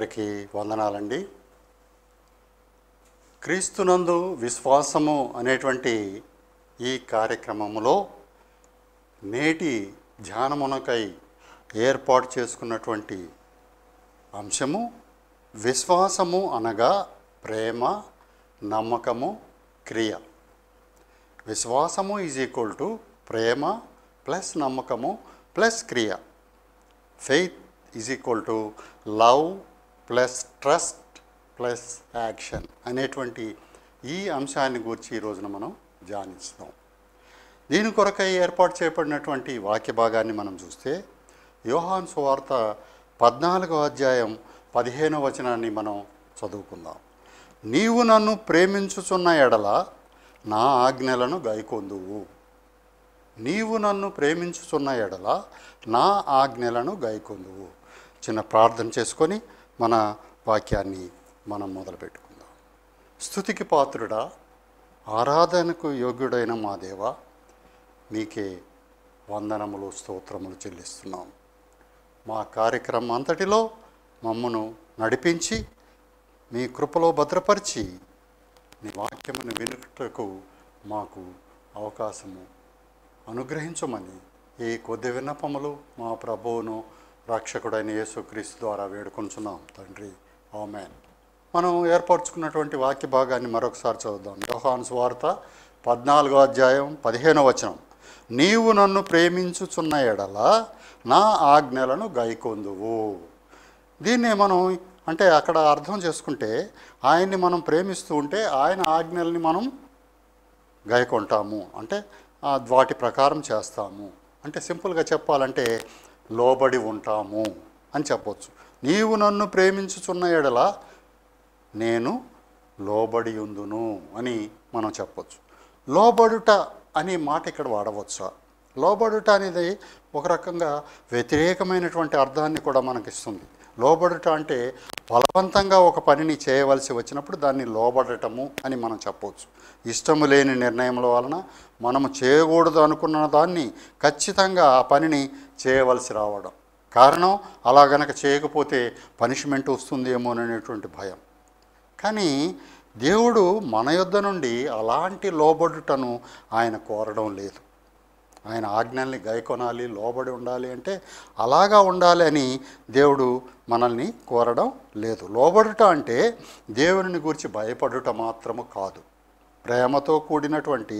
అందరికీ వందనాలండి క్రీస్తునందు విశ్వాసము అనేటువంటి ఈ కార్యక్రమంలో నేటి ధ్యానమునకై ఏర్పాటు చేసుకున్నటువంటి అంశము విశ్వాసము అనగా ప్రేమ నమ్మకము క్రియ విశ్వాసము ఈజ్ ఈక్వల్ టు ప్రేమ ప్లస్ నమ్మకము ప్లస్ క్రియ faith is equal to love plus trust plus action అనేటువంటి ఈ అంశాన్ని గురించి ఈ రోజున మనం ధ్యానిస్తాం దీని కొరకై ఏర్పాటు చేయబడినటువంటి వాక్య భాగాన్ని మనం చూస్తే యోహాన్ సువార్త పద్నాలుగో అధ్యాయం పదిహేనో వచనాన్ని మనం చదువుకుందాం నీవు నన్ను ప్రేమించుచున్న ఎడల నా ఆజ్ఞలను గైకొందువు నీవు నన్ను ప్రేమించుచున్న ఎడల నా ఆజ్ఞలను గైకొందువు చిన్న ప్రార్థన చేసుకొని మన వాక్యాన్ని మనం మొదలుపెట్టుకుందాం స్థుతికి పాత్రుడా ఆరాధనకు యోగ్యుడైన మా దేవ నీకే వందనములు స్తోత్రములు చెల్లిస్తున్నాం మా కార్యక్రమం అంతటిలో మమ్మను నడిపించి మీ కృపలో భద్రపరిచి మీ వాక్యమును వినుటకు మాకు అవకాశము అనుగ్రహించమని ఈ కొద్ది విన్నపములు మా ప్రభువును రక్షకుడైన యేసుక్రీస్తు ద్వారా వేడుకొంచున్నాం తండ్రి ఆమెన్ మనం ఏర్పరచుకున్నటువంటి వాక్య భాగాన్ని మరొకసారి చదువుదాం యోహాన్స్ వార్త పద్నాలుగో అధ్యాయం పదిహేనో వచనం నీవు నన్ను ప్రేమించుచున్న ఎడల నా ఆజ్ఞలను గైకొందువు దీన్నే మనం అంటే అక్కడ అర్థం చేసుకుంటే ఆయన్ని మనం ప్రేమిస్తూ ఉంటే ఆయన ఆజ్ఞల్ని మనం గైకొంటాము అంటే వాటి ప్రకారం చేస్తాము అంటే సింపుల్గా చెప్పాలంటే లోబడి ఉంటాము అని చెప్పవచ్చు నీవు నన్ను ప్రేమించుచున్న ఎడల నేను లోబడి ఉందును అని మనం చెప్పవచ్చు లోబడుట అనే మాట ఇక్కడ వాడవచ్చా లోబడుట అనేది ఒక రకంగా వ్యతిరేకమైనటువంటి అర్థాన్ని కూడా మనకిస్తుంది లోబడుట అంటే బలవంతంగా ఒక పనిని చేయవలసి వచ్చినప్పుడు దాన్ని లోబడటము అని మనం చెప్పవచ్చు ఇష్టము లేని నిర్ణయముల వలన మనము చేయకూడదు అనుకున్న దాన్ని ఖచ్చితంగా ఆ పనిని చేయవలసి రావడం కారణం అలా గనక చేయకపోతే పనిష్మెంట్ వస్తుందేమో అనేటువంటి భయం కానీ దేవుడు మన యొద్ద నుండి అలాంటి లోబడుటను ఆయన కోరడం లేదు ఆయన ఆజ్ఞల్ని గైకొనాలి లోబడి ఉండాలి అంటే అలాగా ఉండాలి అని దేవుడు మనల్ని కోరడం లేదు లోబడుట అంటే దేవుని గురించి భయపడుట మాత్రము కాదు ప్రేమతో కూడినటువంటి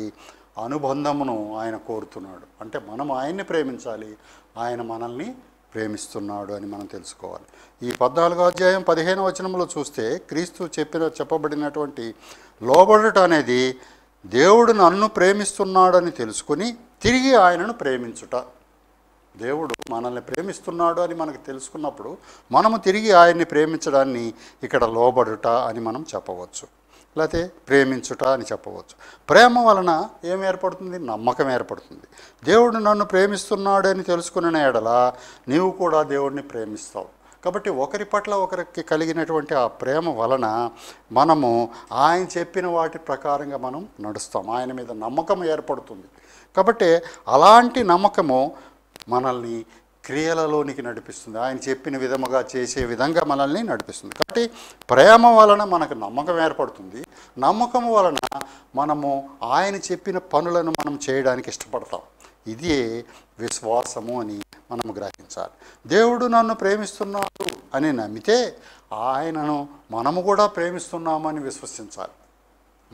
అనుబంధమును ఆయన కోరుతున్నాడు అంటే మనం ఆయన్ని ప్రేమించాలి ఆయన మనల్ని ప్రేమిస్తున్నాడు అని మనం తెలుసుకోవాలి ఈ పద్నాలుగో అధ్యాయం పదిహేను వచనంలో చూస్తే క్రీస్తు చెప్పిన చెప్పబడినటువంటి లోబడుట అనేది దేవుడు నన్ను ప్రేమిస్తున్నాడని తెలుసుకుని తిరిగి ఆయనను ప్రేమించుట దేవుడు మనల్ని ప్రేమిస్తున్నాడు అని మనకు తెలుసుకున్నప్పుడు మనము తిరిగి ఆయన్ని ప్రేమించడాన్ని ఇక్కడ లోబడుట అని మనం చెప్పవచ్చు లేకపోతే ప్రేమించుట అని చెప్పవచ్చు ప్రేమ వలన ఏం ఏర్పడుతుంది నమ్మకం ఏర్పడుతుంది దేవుడు నన్ను ప్రేమిస్తున్నాడు అని తెలుసుకున్న ఎడల నీవు కూడా దేవుడిని ప్రేమిస్తావు కాబట్టి ఒకరి పట్ల ఒకరికి కలిగినటువంటి ఆ ప్రేమ వలన మనము ఆయన చెప్పిన వాటి ప్రకారంగా మనం నడుస్తాం ఆయన మీద నమ్మకం ఏర్పడుతుంది కాబట్టి అలాంటి నమ్మకము మనల్ని క్రియలలోనికి నడిపిస్తుంది ఆయన చెప్పిన విధముగా చేసే విధంగా మనల్ని నడిపిస్తుంది కాబట్టి ప్రేమ వలన మనకు నమ్మకం ఏర్పడుతుంది నమ్మకం వలన మనము ఆయన చెప్పిన పనులను మనం చేయడానికి ఇష్టపడతాం ఇదే విశ్వాసము అని మనం గ్రహించాలి దేవుడు నన్ను ప్రేమిస్తున్నాడు అని నమ్మితే ఆయనను మనము కూడా ప్రేమిస్తున్నామని విశ్వసించాలి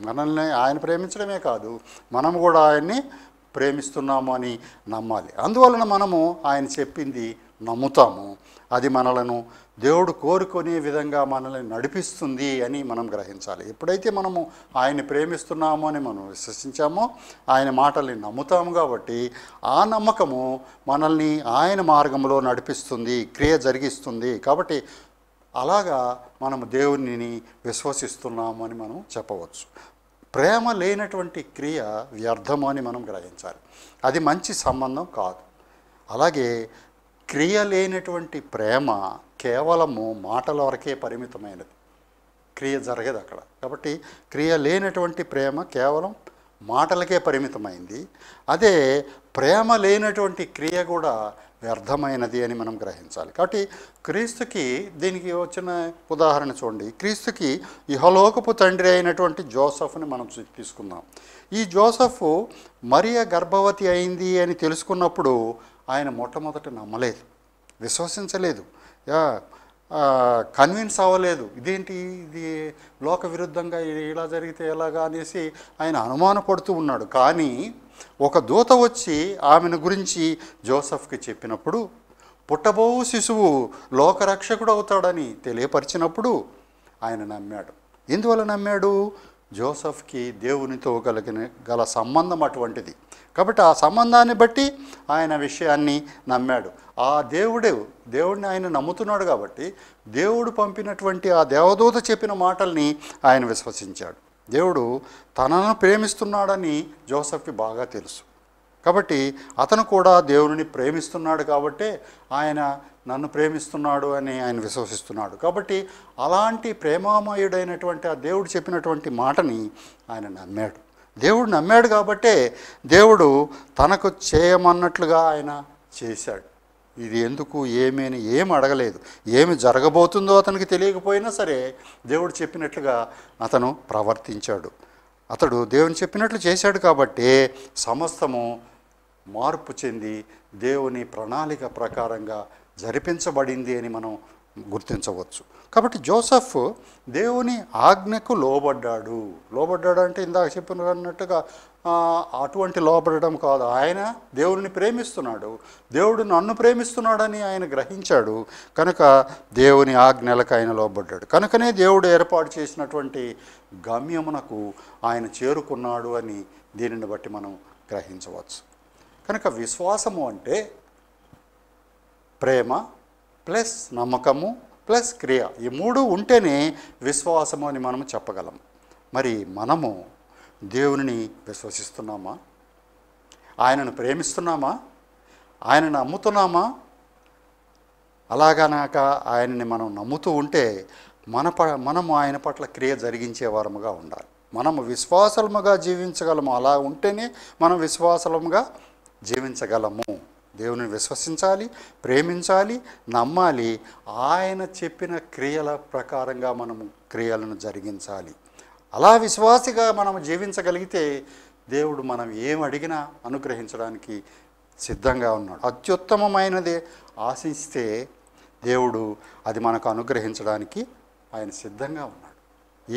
మనల్ని ఆయన ప్రేమించడమే కాదు మనం కూడా ఆయన్ని ప్రేమిస్తున్నాము అని నమ్మాలి అందువలన మనము ఆయన చెప్పింది నమ్ముతాము అది మనలను దేవుడు కోరుకునే విధంగా మనల్ని నడిపిస్తుంది అని మనం గ్రహించాలి ఎప్పుడైతే మనము ఆయన్ని ప్రేమిస్తున్నామో అని మనం విశ్వసించామో ఆయన మాటల్ని నమ్ముతాము కాబట్టి ఆ నమ్మకము మనల్ని ఆయన మార్గంలో నడిపిస్తుంది క్రియ జరిగిస్తుంది కాబట్టి అలాగా మనము దేవునిని విశ్వసిస్తున్నాము అని మనం చెప్పవచ్చు ప్రేమ లేనటువంటి క్రియ వ్యర్థము అని మనం గ్రహించాలి అది మంచి సంబంధం కాదు అలాగే క్రియ లేనటువంటి ప్రేమ కేవలము మాటల వరకే పరిమితమైనది క్రియ జరగదు అక్కడ కాబట్టి క్రియ లేనటువంటి ప్రేమ కేవలం మాటలకే పరిమితమైంది అదే ప్రేమ లేనటువంటి క్రియ కూడా వ్యర్థమైనది అని మనం గ్రహించాలి కాబట్టి క్రీస్తుకి దీనికి వచ్చిన ఉదాహరణ చూడండి క్రీస్తుకి ఇహలోకపు తండ్రి అయినటువంటి జోసఫ్ని మనం తీసుకుందాం ఈ జోసఫ్ మరియ గర్భవతి అయింది అని తెలుసుకున్నప్పుడు ఆయన మొట్టమొదట నమ్మలేదు విశ్వసించలేదు కన్విన్స్ అవ్వలేదు ఇదేంటి ఇది లోక విరుద్ధంగా ఇలా జరిగితే ఎలాగా అనేసి ఆయన అనుమానపడుతూ ఉన్నాడు కానీ ఒక దూత వచ్చి ఆమెను గురించి జోసఫ్కి చెప్పినప్పుడు పుట్టబో శిశువు లోకరక్షకుడు అవుతాడని తెలియపరిచినప్పుడు ఆయన నమ్మాడు ఎందువల్ల నమ్మాడు జోసఫ్కి దేవునితో కలిగిన గల సంబంధం అటువంటిది కాబట్టి ఆ సంబంధాన్ని బట్టి ఆయన విషయాన్ని నమ్మాడు ఆ దేవుడే దేవుడిని ఆయన నమ్ముతున్నాడు కాబట్టి దేవుడు పంపినటువంటి ఆ దేవదూత చెప్పిన మాటల్ని ఆయన విశ్వసించాడు దేవుడు తనను ప్రేమిస్తున్నాడని జోసఫ్కి బాగా తెలుసు కాబట్టి అతను కూడా దేవుడిని ప్రేమిస్తున్నాడు కాబట్టే ఆయన నన్ను ప్రేమిస్తున్నాడు అని ఆయన విశ్వసిస్తున్నాడు కాబట్టి అలాంటి ప్రేమామయుడైనటువంటి ఆ దేవుడు చెప్పినటువంటి మాటని ఆయన నమ్మాడు దేవుడు నమ్మాడు కాబట్టే దేవుడు తనకు చేయమన్నట్లుగా ఆయన చేశాడు ఇది ఎందుకు ఏమేని ఏమి అడగలేదు ఏమి జరగబోతుందో అతనికి తెలియకపోయినా సరే దేవుడు చెప్పినట్లుగా అతను ప్రవర్తించాడు అతడు దేవుని చెప్పినట్లు చేశాడు కాబట్టి సమస్తము మార్పు చెంది దేవుని ప్రణాళిక ప్రకారంగా జరిపించబడింది అని మనం గుర్తించవచ్చు కాబట్టి జోసఫ్ దేవుని ఆజ్ఞకు లోబడ్డాడు లోబడ్డాడు అంటే ఇందాక చెప్పిన అన్నట్టుగా అటువంటి లోబడడం కాదు ఆయన దేవుడిని ప్రేమిస్తున్నాడు దేవుడు నన్ను ప్రేమిస్తున్నాడని ఆయన గ్రహించాడు కనుక దేవుని ఆజ్ఞలకు ఆయన లోబడ్డాడు కనుకనే దేవుడు ఏర్పాటు చేసినటువంటి గమ్యమునకు ఆయన చేరుకున్నాడు అని దీనిని బట్టి మనం గ్రహించవచ్చు కనుక విశ్వాసము అంటే ప్రేమ ప్లస్ నమ్మకము ప్లస్ క్రియ ఈ మూడు ఉంటేనే విశ్వాసము అని మనము చెప్పగలం మరి మనము దేవుని విశ్వసిస్తున్నామా ఆయనను ప్రేమిస్తున్నామా ఆయనను నమ్ముతున్నామా అలాగనాక ఆయనని మనం నమ్ముతూ ఉంటే మన ప మనము ఆయన పట్ల క్రియ జరిగించే వారముగా ఉండాలి మనము విశ్వాసముగా జీవించగలము అలా ఉంటేనే మనం విశ్వాసముగా జీవించగలము దేవుని విశ్వసించాలి ప్రేమించాలి నమ్మాలి ఆయన చెప్పిన క్రియల ప్రకారంగా మనము క్రియలను జరిగించాలి అలా విశ్వాసిగా మనం జీవించగలిగితే దేవుడు మనం ఏం అడిగినా అనుగ్రహించడానికి సిద్ధంగా ఉన్నాడు అత్యుత్తమమైనది ఆశిస్తే దేవుడు అది మనకు అనుగ్రహించడానికి ఆయన సిద్ధంగా ఉన్నాడు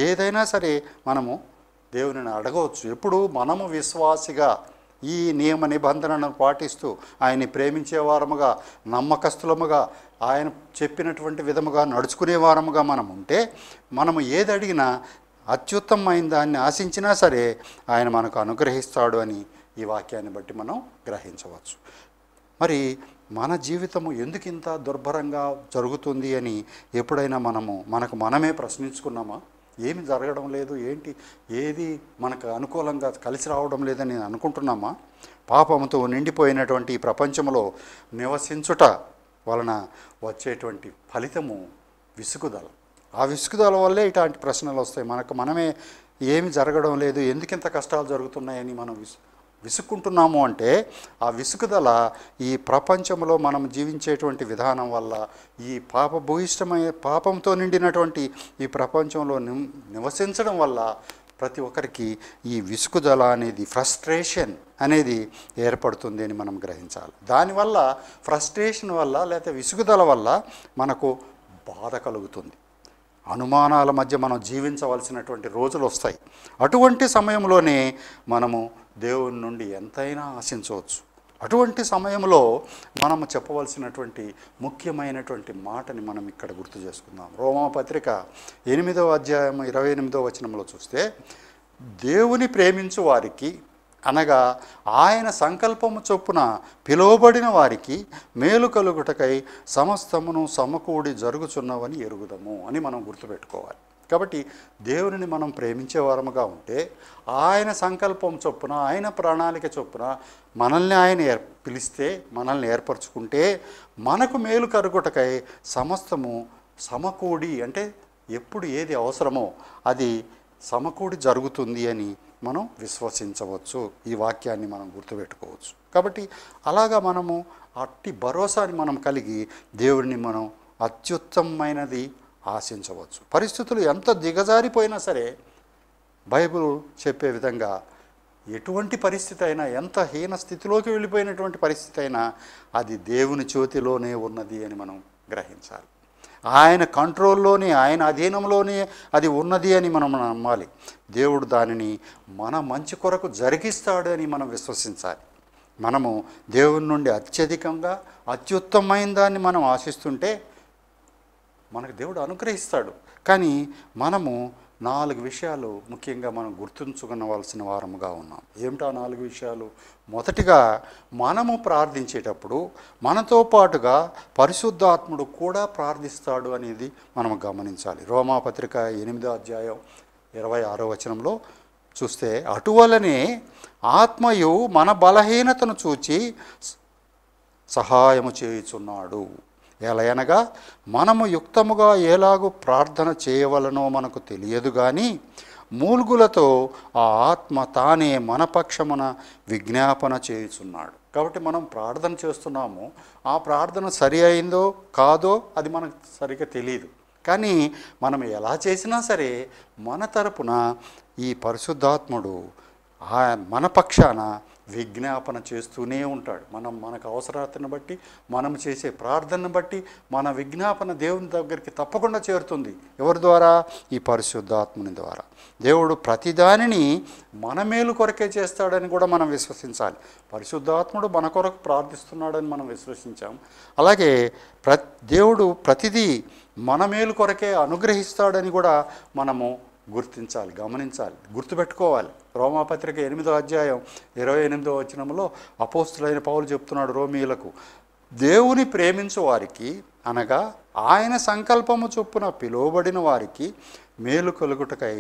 ఏదైనా సరే మనము దేవుని అడగవచ్చు ఎప్పుడు మనము విశ్వాసిగా ఈ నియమ నిబంధనలను పాటిస్తూ ఆయన్ని ప్రేమించేవారముగా నమ్మకస్తులముగా ఆయన చెప్పినటువంటి విధముగా నడుచుకునేవారముగా మనం ఉంటే మనము ఏది అడిగినా అత్యుత్తమైన దాన్ని ఆశించినా సరే ఆయన మనకు అనుగ్రహిస్తాడు అని ఈ వాక్యాన్ని బట్టి మనం గ్రహించవచ్చు మరి మన జీవితము ఎందుకు ఇంత దుర్భరంగా జరుగుతుంది అని ఎప్పుడైనా మనము మనకు మనమే ప్రశ్నించుకున్నామా ఏమి జరగడం లేదు ఏంటి ఏది మనకు అనుకూలంగా కలిసి రావడం లేదని అనుకుంటున్నామా పాపంతో నిండిపోయినటువంటి ఈ ప్రపంచంలో నివసించుట వలన వచ్చేటువంటి ఫలితము విసుగుదల ఆ విసుగుదల వల్లే ఇలాంటి ప్రశ్నలు వస్తాయి మనకు మనమే ఏమి జరగడం లేదు ఎందుకింత కష్టాలు జరుగుతున్నాయని మనం విసు విసుక్కుంటున్నాము అంటే ఆ విసుకుదల ఈ ప్రపంచంలో మనం జీవించేటువంటి విధానం వల్ల ఈ పాప భూయిష్టమైన పాపంతో నిండినటువంటి ఈ ప్రపంచంలో నివసించడం వల్ల ప్రతి ఒక్కరికి ఈ విసుకుదల అనేది ఫ్రస్ట్రేషన్ అనేది ఏర్పడుతుంది అని మనం గ్రహించాలి దానివల్ల ఫ్రస్ట్రేషన్ వల్ల లేకపోతే విసుగుదల వల్ల మనకు బాధ కలుగుతుంది అనుమానాల మధ్య మనం జీవించవలసినటువంటి రోజులు వస్తాయి అటువంటి సమయంలోనే మనము దేవుని నుండి ఎంతైనా ఆశించవచ్చు అటువంటి సమయంలో మనము చెప్పవలసినటువంటి ముఖ్యమైనటువంటి మాటని మనం ఇక్కడ గుర్తు చేసుకుందాం రోమపత్రిక ఎనిమిదవ అధ్యాయం ఇరవై ఎనిమిదవ వచనంలో చూస్తే దేవుని ప్రేమించు వారికి అనగా ఆయన సంకల్పము చొప్పున పిలువబడిన వారికి మేలు కలుగుటకై సమస్తమును సమకూడి జరుగుచున్నవని ఎరుగుదము అని మనం గుర్తుపెట్టుకోవాలి కాబట్టి దేవుని మనం ప్రేమించే వారముగా ఉంటే ఆయన సంకల్పం చొప్పున ఆయన ప్రణాళిక చొప్పున మనల్ని ఆయన ఏర్ పిలిస్తే మనల్ని ఏర్పరచుకుంటే మనకు మేలు కరుగుటకై సమస్తము సమకూడి అంటే ఎప్పుడు ఏది అవసరమో అది సమకూడి జరుగుతుంది అని మనం విశ్వసించవచ్చు ఈ వాక్యాన్ని మనం గుర్తుపెట్టుకోవచ్చు కాబట్టి అలాగా మనము అట్టి భరోసాని మనం కలిగి దేవుడిని మనం అత్యుత్తమమైనది ఆశించవచ్చు పరిస్థితులు ఎంత దిగజారిపోయినా సరే బైబిల్ చెప్పే విధంగా ఎటువంటి పరిస్థితి అయినా ఎంత హీన స్థితిలోకి వెళ్ళిపోయినటువంటి పరిస్థితి అయినా అది దేవుని చేతిలోనే ఉన్నది అని మనం గ్రహించాలి ఆయన కంట్రోల్లోనే ఆయన అధీనంలోనే అది ఉన్నది అని మనం నమ్మాలి దేవుడు దానిని మన మంచి కొరకు జరిగిస్తాడు అని మనం విశ్వసించాలి మనము దేవుని నుండి అత్యధికంగా అత్యుత్తమైన దాన్ని మనం ఆశిస్తుంటే మనకు దేవుడు అనుగ్రహిస్తాడు కానీ మనము నాలుగు విషయాలు ముఖ్యంగా మనం గుర్తుంచుకునవలసిన వారముగా ఉన్నాం ఏమిటా నాలుగు విషయాలు మొదటిగా మనము ప్రార్థించేటప్పుడు మనతో పాటుగా పరిశుద్ధాత్ముడు కూడా ప్రార్థిస్తాడు అనేది మనం గమనించాలి రోమాపత్రిక ఎనిమిదో అధ్యాయం ఇరవై ఆరో వచనంలో చూస్తే అటువలనే ఆత్మయు మన బలహీనతను చూచి సహాయము చేయుచున్నాడు ఎలయనగా మనము యుక్తముగా ఎలాగూ ప్రార్థన చేయవలనో మనకు తెలియదు కానీ మూల్గులతో ఆ ఆత్మ తానే మనపక్షమున విజ్ఞాపన చేయుచున్నాడు కాబట్టి మనం ప్రార్థన చేస్తున్నాము ఆ ప్రార్థన సరి అయిందో కాదో అది మనకు సరిగ్గా తెలియదు కానీ మనం ఎలా చేసినా సరే మన తరపున ఈ పరిశుద్ధాత్ముడు మన పక్షాన విజ్ఞాపన చేస్తూనే ఉంటాడు మనం మనకు అవసరాతను బట్టి మనం చేసే ప్రార్థనను బట్టి మన విజ్ఞాపన దేవుని దగ్గరికి తప్పకుండా చేరుతుంది ఎవరి ద్వారా ఈ పరిశుద్ధాత్ముని ద్వారా దేవుడు ప్రతిదానిని మన మేలు కొరకే చేస్తాడని కూడా మనం విశ్వసించాలి పరిశుద్ధాత్ముడు మన కొరకు ప్రార్థిస్తున్నాడని మనం విశ్వసించాం అలాగే ప్ర దేవుడు ప్రతిదీ మన మేలు కొరకే అనుగ్రహిస్తాడని కూడా మనము గుర్తించాలి గమనించాలి గుర్తుపెట్టుకోవాలి రోమాపత్రిక ఎనిమిదో అధ్యాయం ఇరవై ఎనిమిదో వచనంలో అపోస్తులైన పౌలు చెప్తున్నాడు రోమీలకు దేవుని ప్రేమించు వారికి అనగా ఆయన సంకల్పము చొప్పున పిలువబడిన వారికి మేలు కలుగుటకై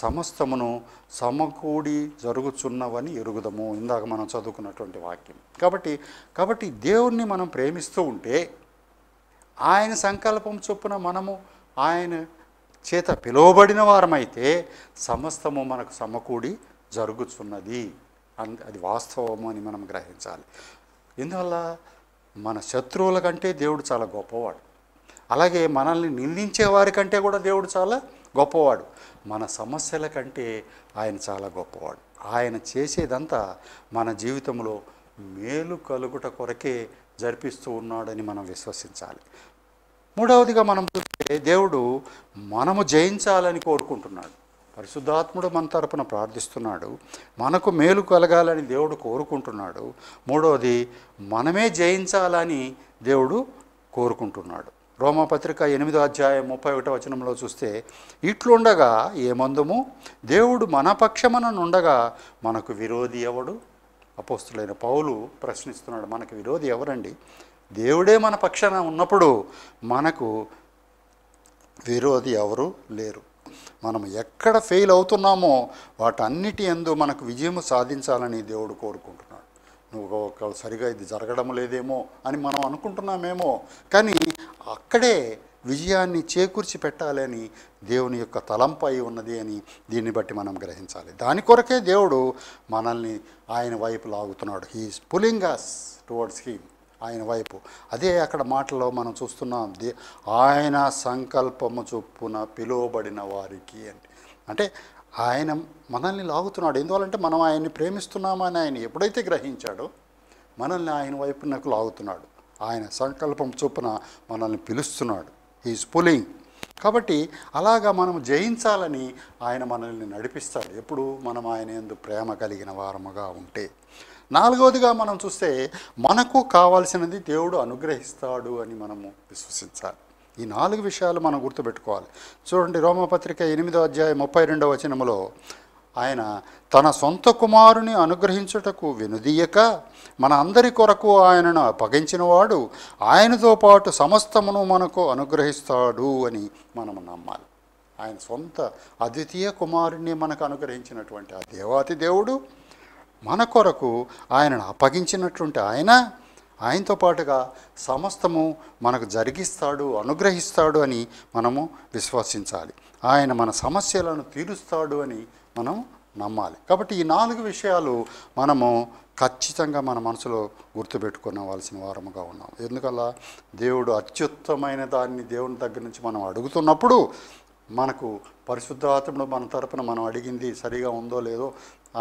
సమస్తమును సమకూడి జరుగుచున్నవని ఎరుగుదము ఇందాక మనం చదువుకున్నటువంటి వాక్యం కాబట్టి కాబట్టి దేవుణ్ణి మనం ప్రేమిస్తూ ఉంటే ఆయన సంకల్పం చొప్పున మనము ఆయన చేత పిలువబడిన వారమైతే సమస్తము మనకు సమకూడి జరుగుతున్నది అది వాస్తవము అని మనం గ్రహించాలి ఎందువల్ల మన శత్రువుల కంటే దేవుడు చాలా గొప్పవాడు అలాగే మనల్ని నిందించే వారి కంటే కూడా దేవుడు చాలా గొప్పవాడు మన సమస్యల కంటే ఆయన చాలా గొప్పవాడు ఆయన చేసేదంతా మన జీవితంలో మేలు కలుగుట కొరకే జరిపిస్తూ ఉన్నాడని మనం విశ్వసించాలి మూడవదిగా మనం చూస్తే దేవుడు మనము జయించాలని కోరుకుంటున్నాడు పరిశుద్ధాత్ముడు మన తరపున ప్రార్థిస్తున్నాడు మనకు మేలు కలగాలని దేవుడు కోరుకుంటున్నాడు మూడవది మనమే జయించాలని దేవుడు కోరుకుంటున్నాడు రోమపత్రిక ఎనిమిదో అధ్యాయం ముప్పై ఒకటో వచనంలో చూస్తే ఇట్లుండగా ఏమందుము దేవుడు మన పక్షమనుండగా మనకు విరోధి ఎవడు అపోస్తులైన పౌలు ప్రశ్నిస్తున్నాడు మనకు విరోధి ఎవరండి దేవుడే మన పక్షాన ఉన్నప్పుడు మనకు విరోధి ఎవరు లేరు మనం ఎక్కడ ఫెయిల్ అవుతున్నామో వాటన్నిటి ఎందు మనకు విజయం సాధించాలని దేవుడు కోరుకుంటున్నాడు నువ్వు ఒక సరిగా ఇది జరగడం లేదేమో అని మనం అనుకుంటున్నామేమో కానీ అక్కడే విజయాన్ని చేకూర్చి పెట్టాలని దేవుని యొక్క తలంపై ఉన్నది అని దీన్ని బట్టి మనం గ్రహించాలి దాని కొరకే దేవుడు మనల్ని ఆయన వైపు లాగుతున్నాడు he is pulling us towards him ఆయన వైపు అదే అక్కడ మాటలో మనం చూస్తున్నాం దే ఆయన సంకల్పము చొప్పున పిలువబడిన వారికి అంటే అంటే ఆయన మనల్ని లాగుతున్నాడు ఎందువల్లంటే మనం ఆయన్ని ప్రేమిస్తున్నామని ఆయన ఎప్పుడైతే గ్రహించాడో మనల్ని ఆయన వైపు నాకు లాగుతున్నాడు ఆయన సంకల్పం చొప్పున మనల్ని పిలుస్తున్నాడు ఈజ్ పులింగ్ కాబట్టి అలాగా మనం జయించాలని ఆయన మనల్ని నడిపిస్తాడు ఎప్పుడు మనం ఆయన ఎందు ప్రేమ కలిగిన వారముగా ఉంటే నాలుగవదిగా మనం చూస్తే మనకు కావాల్సినది దేవుడు అనుగ్రహిస్తాడు అని మనము విశ్వసించాలి ఈ నాలుగు విషయాలు మనం గుర్తుపెట్టుకోవాలి చూడండి రోమపత్రిక ఎనిమిదో అధ్యాయం ముప్పై రెండవ వచనములో ఆయన తన సొంత కుమారుని అనుగ్రహించుటకు వినుదీయక మన అందరి కొరకు ఆయనను అప్పగించినవాడు ఆయనతో పాటు సమస్తమును మనకు అనుగ్రహిస్తాడు అని మనం నమ్మాలి ఆయన సొంత అద్వితీయ కుమారుణ్ణి మనకు అనుగ్రహించినటువంటి ఆ దేవాతి దేవుడు మన కొరకు ఆయనను అప్పగించినటువంటి ఆయన ఆయనతో పాటుగా సమస్తము మనకు జరిగిస్తాడు అనుగ్రహిస్తాడు అని మనము విశ్వసించాలి ఆయన మన సమస్యలను తీరుస్తాడు అని మనం నమ్మాలి కాబట్టి ఈ నాలుగు విషయాలు మనము ఖచ్చితంగా మన మనసులో గుర్తుపెట్టుకునేవాల్సిన వారముగా ఉన్నాం ఎందుకలా దేవుడు అత్యుత్తమైన దాన్ని దేవుని దగ్గర నుంచి మనం అడుగుతున్నప్పుడు మనకు పరిశుద్ధాత్ముడు మన తరపున మనం అడిగింది సరిగా ఉందో లేదో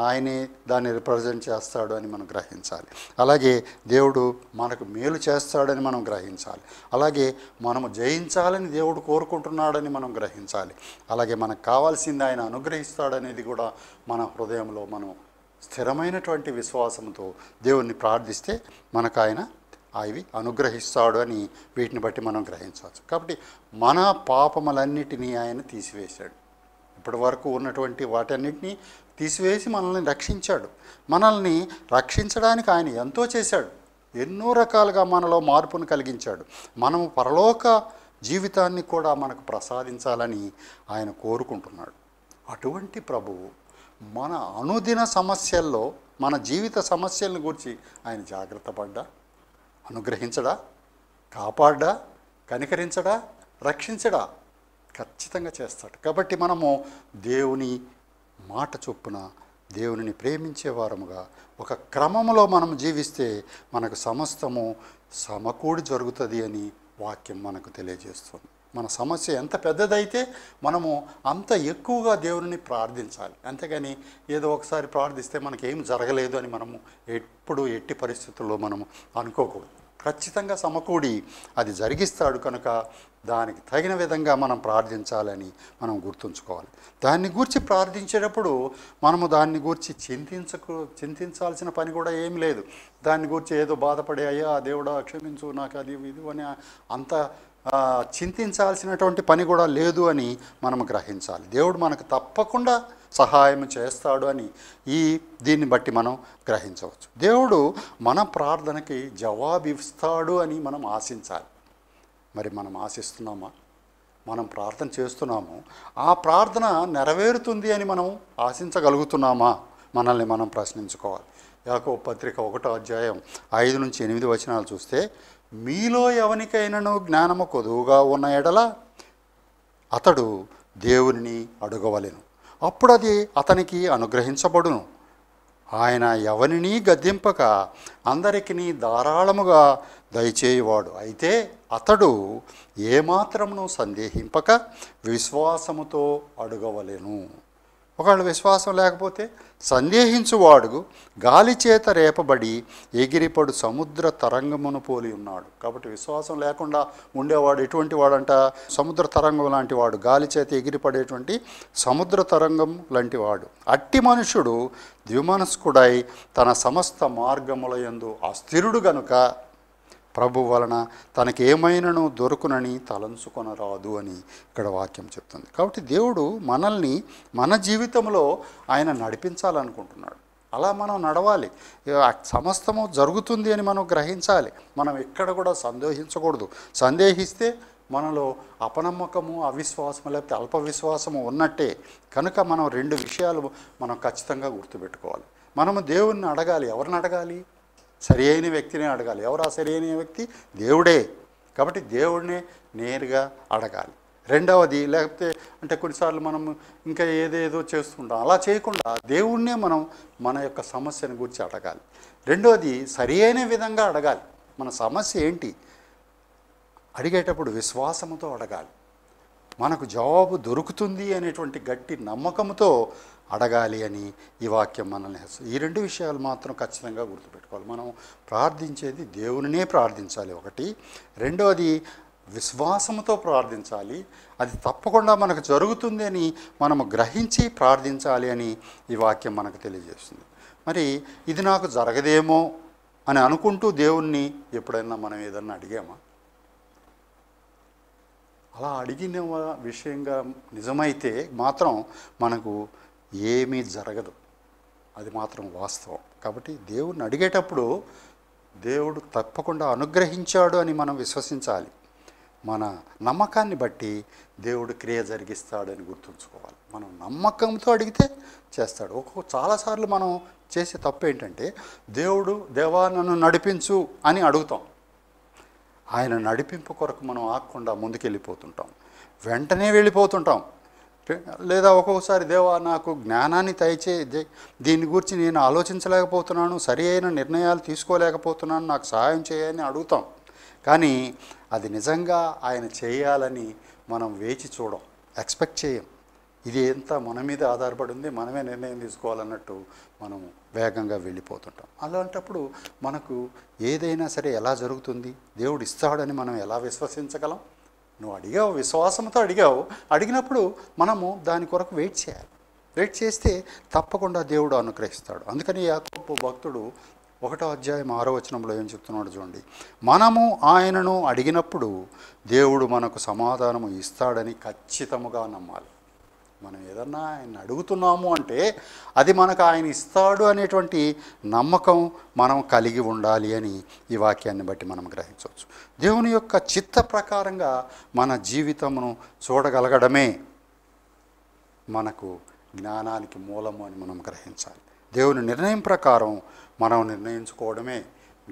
ఆయనే దాన్ని రిప్రజెంట్ చేస్తాడు అని మనం గ్రహించాలి అలాగే దేవుడు మనకు మేలు చేస్తాడని మనం గ్రహించాలి అలాగే మనము జయించాలని దేవుడు కోరుకుంటున్నాడని మనం గ్రహించాలి అలాగే మనకు కావాల్సింది ఆయన అనుగ్రహిస్తాడనేది కూడా మన హృదయంలో మనం స్థిరమైనటువంటి విశ్వాసంతో దేవుణ్ణి ప్రార్థిస్తే మనకు ఆయన అవి అనుగ్రహిస్తాడు అని వీటిని బట్టి మనం గ్రహించవచ్చు కాబట్టి మన పాపములన్నిటినీ ఆయన తీసివేశాడు ఇప్పటి వరకు ఉన్నటువంటి వాటన్నిటినీ తీసివేసి మనల్ని రక్షించాడు మనల్ని రక్షించడానికి ఆయన ఎంతో చేశాడు ఎన్నో రకాలుగా మనలో మార్పును కలిగించాడు మనము పరలోక జీవితాన్ని కూడా మనకు ప్రసాదించాలని ఆయన కోరుకుంటున్నాడు అటువంటి ప్రభువు మన అనుదిన సమస్యల్లో మన జీవిత సమస్యలను గురించి ఆయన జాగ్రత్త పడ్డా అనుగ్రహించడా కాపాడా కనికరించడా రక్షించడా ఖచ్చితంగా చేస్తాడు కాబట్టి మనము దేవుని మాట చొప్పున దేవునిని ప్రేమించేవారముగా ఒక క్రమంలో మనం జీవిస్తే మనకు సమస్తము సమకూడి జరుగుతుంది అని వాక్యం మనకు తెలియజేస్తుంది మన సమస్య ఎంత పెద్దదైతే మనము అంత ఎక్కువగా దేవుని ప్రార్థించాలి అంతేగాని ఏదో ఒకసారి ప్రార్థిస్తే మనకేం జరగలేదు అని మనము ఎప్పుడు ఎట్టి పరిస్థితుల్లో మనము అనుకోకూడదు ఖచ్చితంగా సమకూడి అది జరిగిస్తాడు కనుక దానికి తగిన విధంగా మనం ప్రార్థించాలని మనం గుర్తుంచుకోవాలి దాన్ని గూర్చి ప్రార్థించేటప్పుడు మనము దాన్ని గూర్చి చింతించకు చింతించాల్సిన పని కూడా ఏం లేదు దాన్ని గూర్చి ఏదో బాధపడే అయ్యా దేవుడా క్షమించు నాకు అది ఇది అని అంత చింతించాల్సినటువంటి పని కూడా లేదు అని మనం గ్రహించాలి దేవుడు మనకు తప్పకుండా సహాయం చేస్తాడు అని ఈ దీన్ని బట్టి మనం గ్రహించవచ్చు దేవుడు మన ప్రార్థనకి జవాబు ఇస్తాడు అని మనం ఆశించాలి మరి మనం ఆశిస్తున్నామా మనం ప్రార్థన చేస్తున్నాము ఆ ప్రార్థన నెరవేరుతుంది అని మనం ఆశించగలుగుతున్నామా మనల్ని మనం ప్రశ్నించుకోవాలి యాకో పత్రిక ఒకటో అధ్యాయం ఐదు నుంచి ఎనిమిది వచనాలు చూస్తే మీలో ఎవనికైనను జ్ఞానము కొదువుగా ఉన్న ఎడల అతడు దేవుని అడగవలెను అప్పుడు అది అతనికి అనుగ్రహించబడును ఆయన ఎవరిని గద్దెంపక అందరికీ ధారాళముగా దయచేయువాడు అయితే అతడు ఏమాత్రమును సందేహింపక విశ్వాసముతో అడగవలెను ఒకవేళ విశ్వాసం లేకపోతే సందేహించువాడు గాలి చేత రేపబడి ఎగిరిపడు సముద్ర తరంగమును పోలి ఉన్నాడు కాబట్టి విశ్వాసం లేకుండా ఉండేవాడు ఎటువంటి వాడంట సముద్ర తరంగం లాంటి వాడు గాలి చేత ఎగిరిపడేటువంటి సముద్ర తరంగం లాంటి వాడు అట్టి మనుషుడు ద్విమనస్కుడై తన సమస్త మార్గముల ఎందు అస్థిరుడు గనుక ప్రభు వలన తనకి ఏమైనాను దొరుకునని తలంచుకొనరాదు అని ఇక్కడ వాక్యం చెప్తుంది కాబట్టి దేవుడు మనల్ని మన జీవితంలో ఆయన నడిపించాలనుకుంటున్నాడు అలా మనం నడవాలి సమస్తము జరుగుతుంది అని మనం గ్రహించాలి మనం ఎక్కడ కూడా సందేహించకూడదు సందేహిస్తే మనలో అపనమ్మకము అవిశ్వాసము లేకపోతే అల్పవిశ్వాసము ఉన్నట్టే కనుక మనం రెండు విషయాలు మనం ఖచ్చితంగా గుర్తుపెట్టుకోవాలి మనము దేవుణ్ణి అడగాలి ఎవరిని అడగాలి సరి అయిన వ్యక్తిని అడగాలి ఎవరా సరి అయిన వ్యక్తి దేవుడే కాబట్టి దేవుడినే నేరుగా అడగాలి రెండవది లేకపోతే అంటే కొన్నిసార్లు మనం ఇంకా ఏదేదో చేస్తుంటాం అలా చేయకుండా దేవుడినే మనం మన యొక్క సమస్యను గురించి అడగాలి రెండవది సరి అయిన విధంగా అడగాలి మన సమస్య ఏంటి అడిగేటప్పుడు విశ్వాసముతో అడగాలి మనకు జవాబు దొరుకుతుంది అనేటువంటి గట్టి నమ్మకంతో అడగాలి అని ఈ వాక్యం మనల్ని ఈ రెండు విషయాలు మాత్రం ఖచ్చితంగా గుర్తుపెట్టుకోవాలి మనం ప్రార్థించేది దేవుడినే ప్రార్థించాలి ఒకటి రెండవది విశ్వాసంతో ప్రార్థించాలి అది తప్పకుండా మనకు జరుగుతుంది అని మనము గ్రహించి ప్రార్థించాలి అని ఈ వాక్యం మనకు తెలియజేస్తుంది మరి ఇది నాకు జరగదేమో అని అనుకుంటూ దేవుణ్ణి ఎప్పుడైనా మనం ఏదన్నా అడిగామా అలా అడిగిన విషయంగా నిజమైతే మాత్రం మనకు ఏమీ జరగదు అది మాత్రం వాస్తవం కాబట్టి దేవుడిని అడిగేటప్పుడు దేవుడు తప్పకుండా అనుగ్రహించాడు అని మనం విశ్వసించాలి మన నమ్మకాన్ని బట్టి దేవుడు క్రియ జరిగిస్తాడని గుర్తుంచుకోవాలి మనం నమ్మకంతో అడిగితే చేస్తాడు ఒక్కొక్క చాలాసార్లు మనం చేసే తప్పు ఏంటంటే దేవుడు దేవా నన్ను నడిపించు అని అడుగుతాం ఆయన నడిపింపు కొరకు మనం ఆకుండా ముందుకెళ్ళిపోతుంటాం వెంటనే వెళ్ళిపోతుంటాం లేదా ఒక్కొక్కసారి దేవా నాకు జ్ఞానాన్ని దయచే దీని గురించి నేను ఆలోచించలేకపోతున్నాను సరి అయిన నిర్ణయాలు తీసుకోలేకపోతున్నాను నాకు సహాయం చేయని అడుగుతాం కానీ అది నిజంగా ఆయన చేయాలని మనం వేచి చూడం ఎక్స్పెక్ట్ చేయం ఇది ఎంత మన మీద ఆధారపడి ఉంది మనమే నిర్ణయం తీసుకోవాలన్నట్టు మనం వేగంగా వెళ్ళిపోతుంటాం అలాంటప్పుడు మనకు ఏదైనా సరే ఎలా జరుగుతుంది దేవుడు ఇస్తాడని మనం ఎలా విశ్వసించగలం నువ్వు అడిగావు విశ్వాసంతో అడిగావు అడిగినప్పుడు మనము దాని కొరకు వెయిట్ చేయాలి వెయిట్ చేస్తే తప్పకుండా దేవుడు అనుగ్రహిస్తాడు అందుకని యాకోపు భక్తుడు ఒకటో అధ్యాయం ఆరో వచనంలో ఏం చెప్తున్నాడు చూడండి మనము ఆయనను అడిగినప్పుడు దేవుడు మనకు సమాధానము ఇస్తాడని ఖచ్చితముగా నమ్మాలి మనం ఏదన్నా ఆయన అడుగుతున్నాము అంటే అది మనకు ఆయన ఇస్తాడు అనేటువంటి నమ్మకం మనం కలిగి ఉండాలి అని ఈ వాక్యాన్ని బట్టి మనం గ్రహించవచ్చు దేవుని యొక్క చిత్త ప్రకారంగా మన జీవితమును చూడగలగడమే మనకు జ్ఞానానికి మూలము అని మనం గ్రహించాలి దేవుని నిర్ణయం ప్రకారం మనం నిర్ణయించుకోవడమే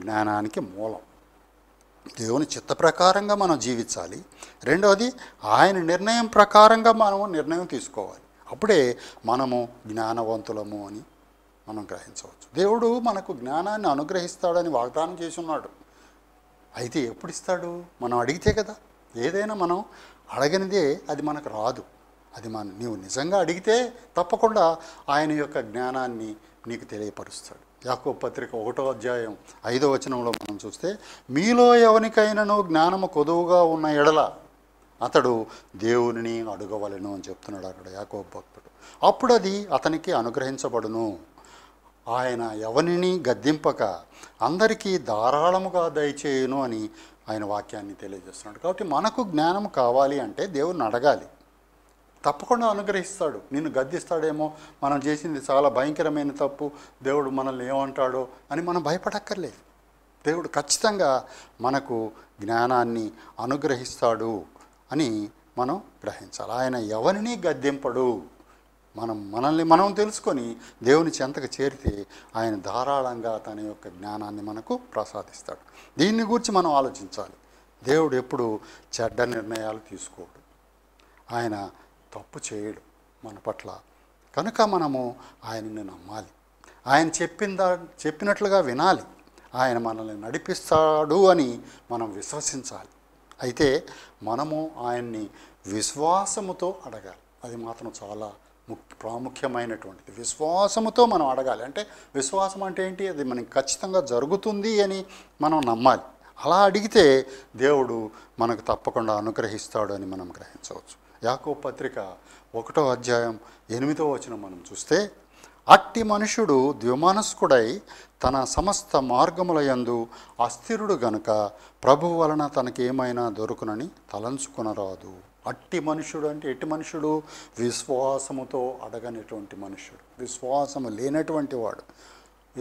జ్ఞానానికి మూలం దేవుని చిత్త ప్రకారంగా మనం జీవించాలి రెండవది ఆయన నిర్ణయం ప్రకారంగా మనము నిర్ణయం తీసుకోవాలి అప్పుడే మనము జ్ఞానవంతులము అని మనం గ్రహించవచ్చు దేవుడు మనకు జ్ఞానాన్ని అనుగ్రహిస్తాడని వాగ్దానం చేసి ఉన్నాడు అయితే ఎప్పుడు ఇస్తాడు మనం అడిగితే కదా ఏదైనా మనం అడగనిదే అది మనకు రాదు అది మన నీవు నిజంగా అడిగితే తప్పకుండా ఆయన యొక్క జ్ఞానాన్ని నీకు తెలియపరుస్తాడు యాకో పత్రిక ఒకటో అధ్యాయం ఐదో వచనంలో మనం చూస్తే మీలో ఎవరికైనానో జ్ఞానము కొదువుగా ఉన్న ఎడల అతడు దేవుని అడుగవలను అని చెప్తున్నాడు అక్కడ యాకో భక్తుడు అప్పుడు అది అతనికి అనుగ్రహించబడును ఆయన ఎవరిని గద్దింపక అందరికీ ధారాళముగా దయచేయును అని ఆయన వాక్యాన్ని తెలియజేస్తున్నాడు కాబట్టి మనకు జ్ఞానం కావాలి అంటే దేవుని అడగాలి తప్పకుండా అనుగ్రహిస్తాడు నిన్ను గద్దిస్తాడేమో మనం చేసింది చాలా భయంకరమైన తప్పు దేవుడు మనల్ని ఏమంటాడో అని మనం భయపడక్కర్లేదు దేవుడు ఖచ్చితంగా మనకు జ్ఞానాన్ని అనుగ్రహిస్తాడు అని మనం గ్రహించాలి ఆయన ఎవరిని గద్దెంపడు మనం మనల్ని మనం తెలుసుకొని దేవుని చెంతకు చేరితే ఆయన ధారాళంగా తన యొక్క జ్ఞానాన్ని మనకు ప్రసాదిస్తాడు దీన్ని గురించి మనం ఆలోచించాలి దేవుడు ఎప్పుడు చెడ్డ నిర్ణయాలు తీసుకోడు ఆయన తప్పు చేయడు మన పట్ల కనుక మనము ఆయనని నమ్మాలి ఆయన చెప్పిందా చెప్పినట్లుగా వినాలి ఆయన మనల్ని నడిపిస్తాడు అని మనం విశ్వసించాలి అయితే మనము ఆయన్ని విశ్వాసముతో అడగాలి అది మాత్రం చాలా ముఖ్య ప్రాముఖ్యమైనటువంటిది విశ్వాసముతో మనం అడగాలి అంటే విశ్వాసం అంటే ఏంటి అది మనకి ఖచ్చితంగా జరుగుతుంది అని మనం నమ్మాలి అలా అడిగితే దేవుడు మనకు తప్పకుండా అనుగ్రహిస్తాడు అని మనం గ్రహించవచ్చు యాకో పత్రిక ఒకటో అధ్యాయం ఎనిమిదో వచ్చిన మనం చూస్తే అట్టి మనుషుడు ద్విమానస్కుడై తన సమస్త మార్గముల యందు అస్థిరుడు గనుక ప్రభు వలన తనకేమైనా దొరుకునని తలంచుకునరాదు అట్టి మనుషుడు అంటే ఎట్టి మనుషుడు విశ్వాసముతో అడగనటువంటి మనుషుడు విశ్వాసము లేనటువంటి వాడు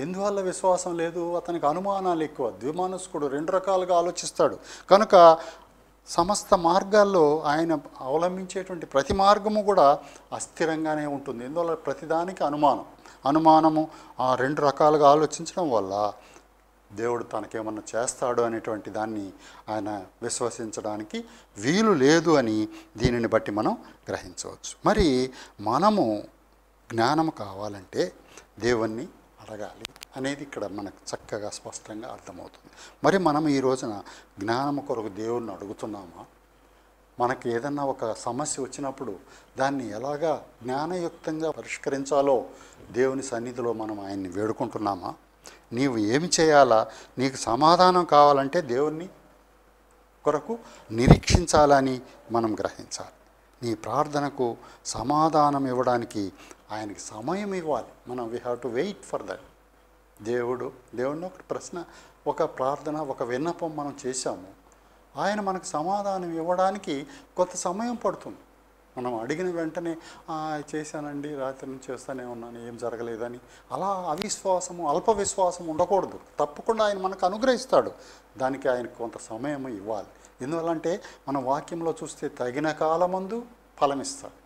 ఎందువల్ల విశ్వాసం లేదు అతనికి అనుమానాలు ఎక్కువ ద్విమానస్కుడు రెండు రకాలుగా ఆలోచిస్తాడు కనుక సమస్త మార్గాల్లో ఆయన అవలంబించేటువంటి ప్రతి మార్గము కూడా అస్థిరంగానే ఉంటుంది ఎందువల్ల ప్రతిదానికి అనుమానం అనుమానము ఆ రెండు రకాలుగా ఆలోచించడం వల్ల దేవుడు తనకేమన్నా చేస్తాడు అనేటువంటి దాన్ని ఆయన విశ్వసించడానికి వీలు లేదు అని దీనిని బట్టి మనం గ్రహించవచ్చు మరి మనము జ్ఞానము కావాలంటే దేవుణ్ణి అడగాలి అనేది ఇక్కడ మనకు చక్కగా స్పష్టంగా అర్థమవుతుంది మరి మనం ఈ రోజున జ్ఞానము కొరకు దేవుణ్ణి అడుగుతున్నామా మనకు ఏదన్నా ఒక సమస్య వచ్చినప్పుడు దాన్ని ఎలాగా జ్ఞానయుక్తంగా పరిష్కరించాలో దేవుని సన్నిధిలో మనం ఆయన్ని వేడుకుంటున్నామా నీవు ఏమి చేయాలా నీకు సమాధానం కావాలంటే దేవుణ్ణి కొరకు నిరీక్షించాలని మనం గ్రహించాలి నీ ప్రార్థనకు సమాధానం ఇవ్వడానికి ఆయనకి సమయం ఇవ్వాలి మనం we have to wait for that దేవుడు దేవుడిని ఒక ప్రశ్న ఒక ప్రార్థన ఒక విన్నపం మనం చేశాము ఆయన మనకు సమాధానం ఇవ్వడానికి కొంత సమయం పడుతుంది మనం అడిగిన వెంటనే చేశానండి రాత్రి నుంచి చేస్తానే ఉన్నాను ఏం జరగలేదని అలా అవిశ్వాసము అల్ప విశ్వాసం ఉండకూడదు తప్పకుండా ఆయన మనకు అనుగ్రహిస్తాడు దానికి ఆయన కొంత సమయం ఇవ్వాలి ఎందువల్లంటే మనం వాక్యంలో చూస్తే తగిన కాలమందు ఫలమిస్తాడు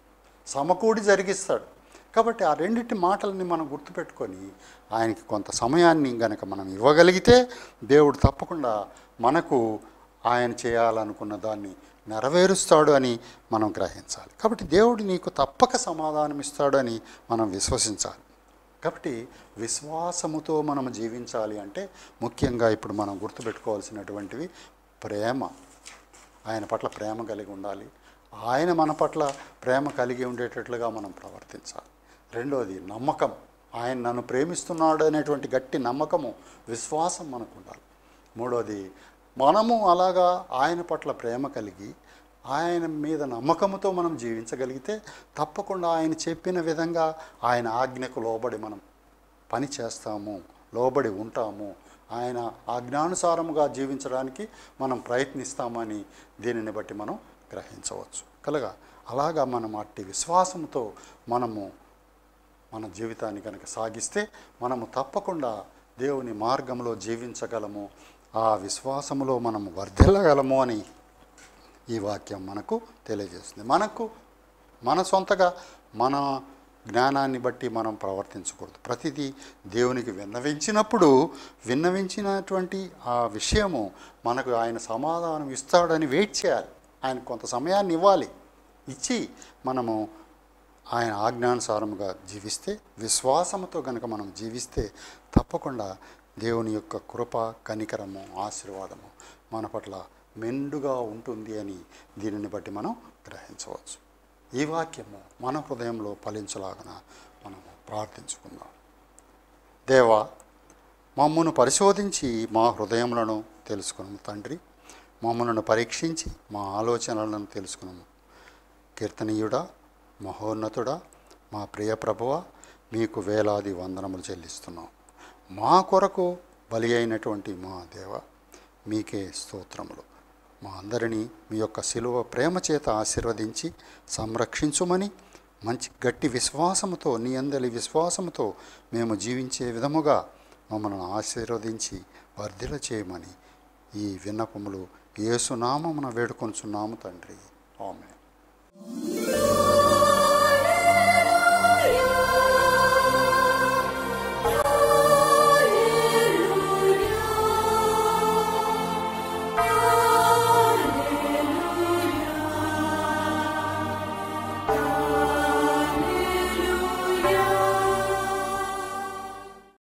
సమకూడి జరిగిస్తాడు కాబట్టి ఆ రెండింటి మాటలని మనం గుర్తుపెట్టుకొని ఆయనకి కొంత సమయాన్ని గనక మనం ఇవ్వగలిగితే దేవుడు తప్పకుండా మనకు ఆయన చేయాలనుకున్న దాన్ని నెరవేరుస్తాడు అని మనం గ్రహించాలి కాబట్టి దేవుడు నీకు తప్పక సమాధానం ఇస్తాడు అని మనం విశ్వసించాలి కాబట్టి విశ్వాసముతో మనం జీవించాలి అంటే ముఖ్యంగా ఇప్పుడు మనం గుర్తుపెట్టుకోవాల్సినటువంటివి ప్రేమ ఆయన పట్ల ప్రేమ కలిగి ఉండాలి ఆయన మన పట్ల ప్రేమ కలిగి ఉండేటట్లుగా మనం ప్రవర్తించాలి రెండోది నమ్మకం ఆయన నన్ను ప్రేమిస్తున్నాడు అనేటువంటి గట్టి నమ్మకము విశ్వాసం మనకు ఉండాలి మూడోది మనము అలాగా ఆయన పట్ల ప్రేమ కలిగి ఆయన మీద నమ్మకంతో మనం జీవించగలిగితే తప్పకుండా ఆయన చెప్పిన విధంగా ఆయన ఆజ్ఞకు లోబడి మనం పని చేస్తాము లోబడి ఉంటాము ఆయన ఆజ్ఞానుసారముగా జీవించడానికి మనం ప్రయత్నిస్తామని దీనిని బట్టి మనం గ్రహించవచ్చు కలగా అలాగా మనం అట్టి విశ్వాసంతో మనము మన జీవితాన్ని కనుక సాగిస్తే మనము తప్పకుండా దేవుని మార్గంలో జీవించగలము ఆ విశ్వాసములో మనం వర్ధిల్లగలము అని ఈ వాక్యం మనకు తెలియజేస్తుంది మనకు మన సొంతగా మన జ్ఞానాన్ని బట్టి మనం ప్రవర్తించకూడదు ప్రతిదీ దేవునికి విన్నవించినప్పుడు విన్నవించినటువంటి ఆ విషయము మనకు ఆయన సమాధానం ఇస్తాడని వెయిట్ చేయాలి ఆయన కొంత సమయాన్ని ఇవ్వాలి ఇచ్చి మనము ఆయన ఆజ్ఞానుసారముగా జీవిస్తే విశ్వాసముతో గనక మనం జీవిస్తే తప్పకుండా దేవుని యొక్క కృప కనికరము ఆశీర్వాదము మన పట్ల మెండుగా ఉంటుంది అని దీనిని బట్టి మనం గ్రహించవచ్చు ఈ వాక్యము మన హృదయంలో ఫలించలాగన మనము ప్రార్థించుకుందాం దేవా మమ్మను పరిశోధించి మా హృదయములను తెలుసుకున్నాము తండ్రి మమ్మలను పరీక్షించి మా ఆలోచనలను తెలుసుకున్నాము కీర్తనీయుడా మహోన్నతుడా మా ప్రియ ప్రభువ మీకు వేలాది వందనములు చెల్లిస్తున్నాం మా కొరకు బలి అయినటువంటి మా దేవ మీకే స్తోత్రములు మా అందరినీ మీ యొక్క శిలువ ప్రేమ చేత ఆశీర్వదించి సంరక్షించుమని మంచి గట్టి విశ్వాసముతో నీ అందరి విశ్వాసముతో మేము జీవించే విధముగా మమ్మల్ని ఆశీర్వదించి వర్ధిల చేయమని ఈ విన్నపములు ఏసునామమున వేడుకొంచున్నాము తండ్రి ఆమె